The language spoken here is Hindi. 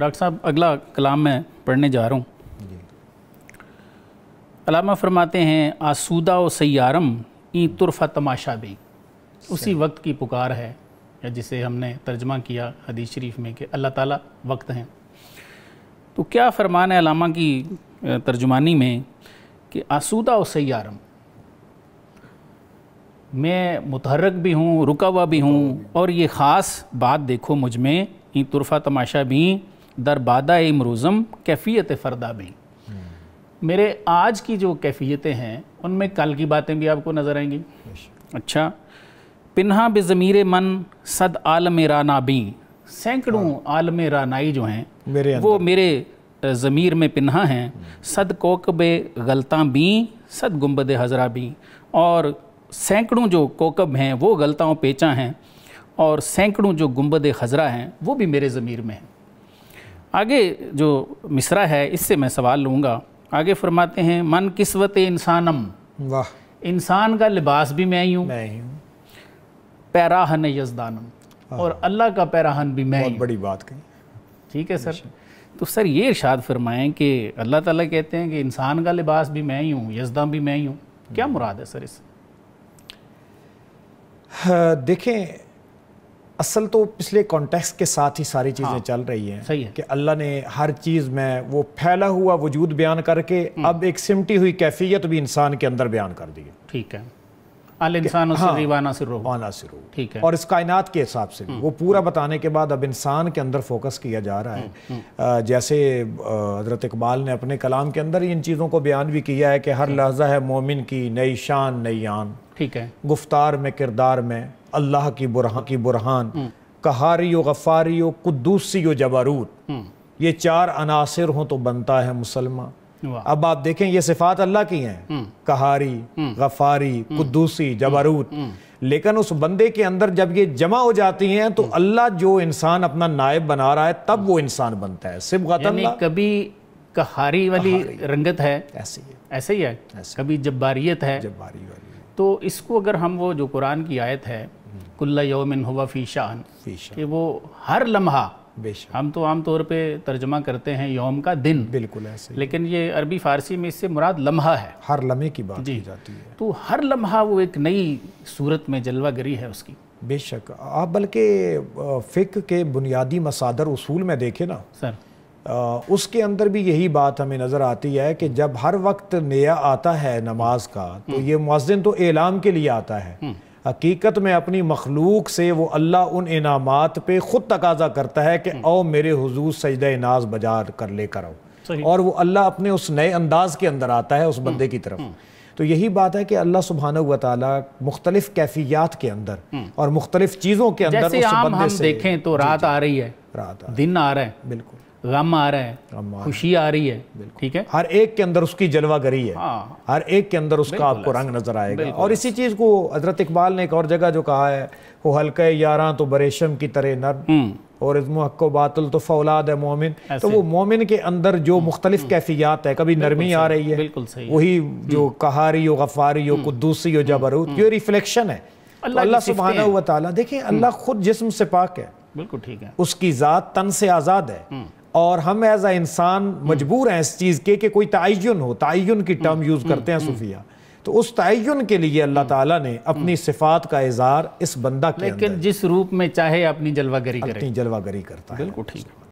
डॉक्टर साहब अगला कलाम मैं पढ़ने जा रहा हूँ अलामा फरमाते हैं आसूदा व सयारम ई तुरफा तमाशा भी उसी वक्त की पुकार है या जिसे हमने तर्जमा किया हदीस शरीफ में कि अल्लाह ताला वक्त हैं तो क्या फरमान है अलामा की तर्जुमानी में कि आसूदा व सयारम मैं मुतहरक भी हूँ रुका हुआ भी हूँ और ये ख़ास बात देखो मुझ में ई तुरफा तमाशा भी दर बादा मरूज़म कैफियत फ़रदा भी मेरे आज की जो कैफियतें हैं उनमें कल की बातें भी आपको नज़र आएंगी अच्छा पिन्हा बेज़मीर मन सद आलम रानाबी सैकड़ों हाँ। आलम रानाई जो हैं मेरे वो मेरे ज़मीर में पिन्हा हैं सद कोकब गलता बी सद गुम्बद हजरा बी और सैकड़ों जो कोकब हैं वो गलताओं पेचा हैं और सैकड़ों जो गुम्बद हजरा हैं वो भी मेरे ज़मीर में हैं आगे जो मिसरा है इससे मैं सवाल लूँगा आगे फरमाते हैं मन किस्वत इंसानम वाह इंसान का लिबास भी मैं ही हूँ मैं ही हूँ पैराहन यजदानम और अल्लाह का पैराहन भी मैं बहुत बड़ी बात कही ठीक है सर अच्छा। तो सर ये इरशाद फरमाएं कि अल्लाह ताला कहते हैं कि इंसान का लिबास भी मैं ही हूँ यजदा भी मैं ही हूँ क्या हम्म। मुराद है सर इस हाँ, देखें असल तो पिछले कॉन्टेक्स्ट के साथ ही सारी चीज़ें हाँ, चल रही हैं है कि अल्लाह ने हर चीज़ में वो फैला हुआ वजूद बयान करके हम्म। अब एक सिमटी हुई कैफियत भी इंसान के अंदर बयान कर दी है ठीक है इंसान हाँ, ठीक है और इस कायनात के हिसाब से हम्म। वो पूरा बताने के बाद अब इंसान के अंदर फोकस किया जा रहा है हम्म, हम्म। जैसे हजरत इकबाल ने अपने कलाम के अंदर इन चीज़ों को बयान भी किया है कि हर लहजा है मोमिन की नई शान नई आन ठीक है गुफ्तार में किरदार में अल्लाह की बुरहान की बुरहान कहारी गफ़ारी कुद्दूसी जबारूत ये चार अनासर हों तो बनता है मुसलमान अब आप देखें ये सिफात अल्लाह की हैं हम्म। कहारी हम्म। गफारी हम्म। कुदूसी जबारूत लेकिन उस बंदे के अंदर जब ये जमा हो जाती हैं तो अल्लाह जो इंसान अपना नायब बना रहा है तब वो इंसान बनता है सिर्फ कभी कहारी वाली कहारी। रंगत है ऐसी है ऐसे ही है ऐसे कभी जब्बारियत है जब्बारी वाली तो इसको अगर हम वो जो कुरान की आयत है कुल्ला योमिन हुआ फ़ी शान कि वो हर लम्हा बेशक हम तो आमतौर पे तर्जमा करते हैं योम का दिन बिल्कुल ऐसे लेकिन ये अरबी फ़ारसी में इससे मुराद लम्हा है हर लम्हे की बात की जाती है तो हर लम्हा वो एक नई सूरत में जलवा गिरी है उसकी बेशक आप बल्कि फ़िक के बुनियादी मसादर उसूल में देखे ना सर आ, उसके अंदर भी यही बात हमें नज़र आती है कि जब हर वक्त नया आता है नमाज का तो हम्म। ये मुआजन तो एलाम के लिए आता है हम्म। हकीकत में अपनी मखलूक से वो अल्लाह उन इनामात पे ख़ुद तकाजा करता है कि ओ मेरे हजूर सजद नाज बजा कर लेकर आओ और वो अल्लाह अपने उस नए अंदाज के अंदर आता है उस बंदे की तरफ तो यही बात है कि अल्लाह सुबहान मुख्तलिफ कैफियात के अंदर और मुख्तलिफ चीज़ों के अंदर उस बंदे से देखें तो रात आ रही है रात दिन आ रहा है बिल्कुल गम आ रहा है खुशी आ रही है ठीक है हर एक के अंदर उसकी जलवा गरी है हाँ। हर एक के अंदर उसका आपको रंग नजर आएगा और इसी चीज को हजरत इकबाल ने एक और जगह जो कहा है वो हल्का यारा तो बरेशम की तरह नरम हम्म। और इसमहक बातुल तो फौलाद है मोमिन तो वो मोमिन के अंदर जो हम्म। मुख्तलिफ हम्म। कैफियात है कभी नरमी आ रही है बिल्कुल सही वही जो कहारी हो गफारी हो कुदूसी हो जबरूत ये रिफ्लेक्शन है अल्लाह सुबहाना हुआ देखिये अल्लाह खुद जिसम से पाक है बिल्कुल ठीक है उसकी ज़ात तन से आज़ाद है और हम एज अ इंसान मजबूर हैं इस चीज़ के कि कोई तयन हो तयन की टर्म यूज़ करते हैं सूफिया तो उस तयन के लिए अल्लाह ताला ने अपनी सिफात का इजहार इस बंदा के लेकिन जिस रूप में चाहे अपनी जलवागरी अपनी जलवागरी करता है बिल्कुल ठीक है